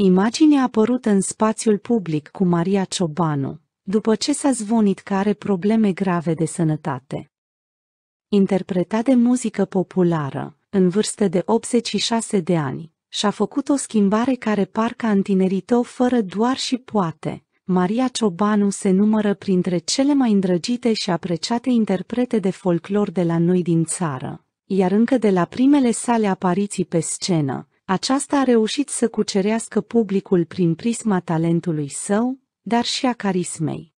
Imagine apărută în spațiul public cu Maria Ciobanu, după ce s-a zvonit că are probleme grave de sănătate. Interpretat de muzică populară, în vârstă de 86 de ani, și-a făcut o schimbare care parcă a întinerit-o fără doar și poate. Maria Ciobanu se numără printre cele mai îndrăgite și apreciate interprete de folclor de la noi din țară, iar încă de la primele sale apariții pe scenă, aceasta a reușit să cucerească publicul prin prisma talentului său, dar și a carismei.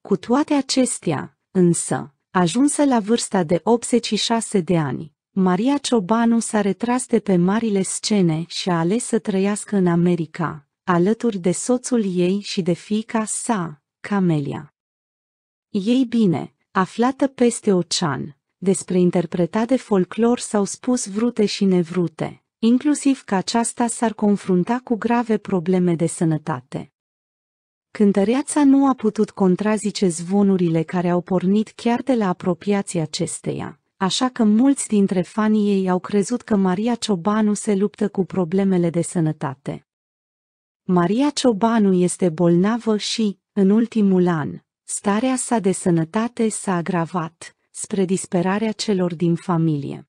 Cu toate acestea, însă, ajunsă la vârsta de 86 de ani, Maria Ciobanu s-a retras de pe marile scene și a ales să trăiască în America, alături de soțul ei și de fiica sa, Camelia. Ei bine, aflată peste ocean, despre interpretate de folclor s-au spus vrute și nevrute, inclusiv că aceasta s-ar confrunta cu grave probleme de sănătate. Cântăreața nu a putut contrazice zvonurile care au pornit chiar de la apropiația acesteia, așa că mulți dintre fanii ei au crezut că Maria Ciobanu se luptă cu problemele de sănătate. Maria Ciobanu este bolnavă și, în ultimul an, starea sa de sănătate s-a agravat, spre disperarea celor din familie.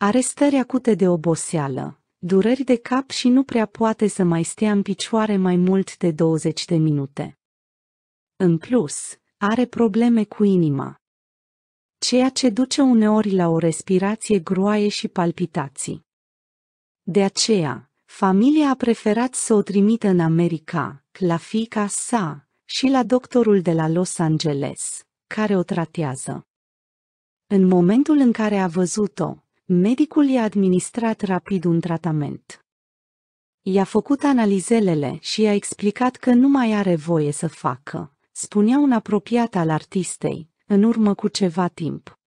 Are stări acute de oboseală, dureri de cap și nu prea poate să mai stea în picioare mai mult de 20 de minute. În plus, are probleme cu inima, ceea ce duce uneori la o respirație groaie și palpitații. De aceea, familia a preferat să o trimită în America, la fica sa și la doctorul de la Los Angeles, care o tratează. În momentul în care a văzut-o, Medicul i-a administrat rapid un tratament. I-a făcut analizelele și i-a explicat că nu mai are voie să facă, spunea un apropiat al artistei, în urmă cu ceva timp.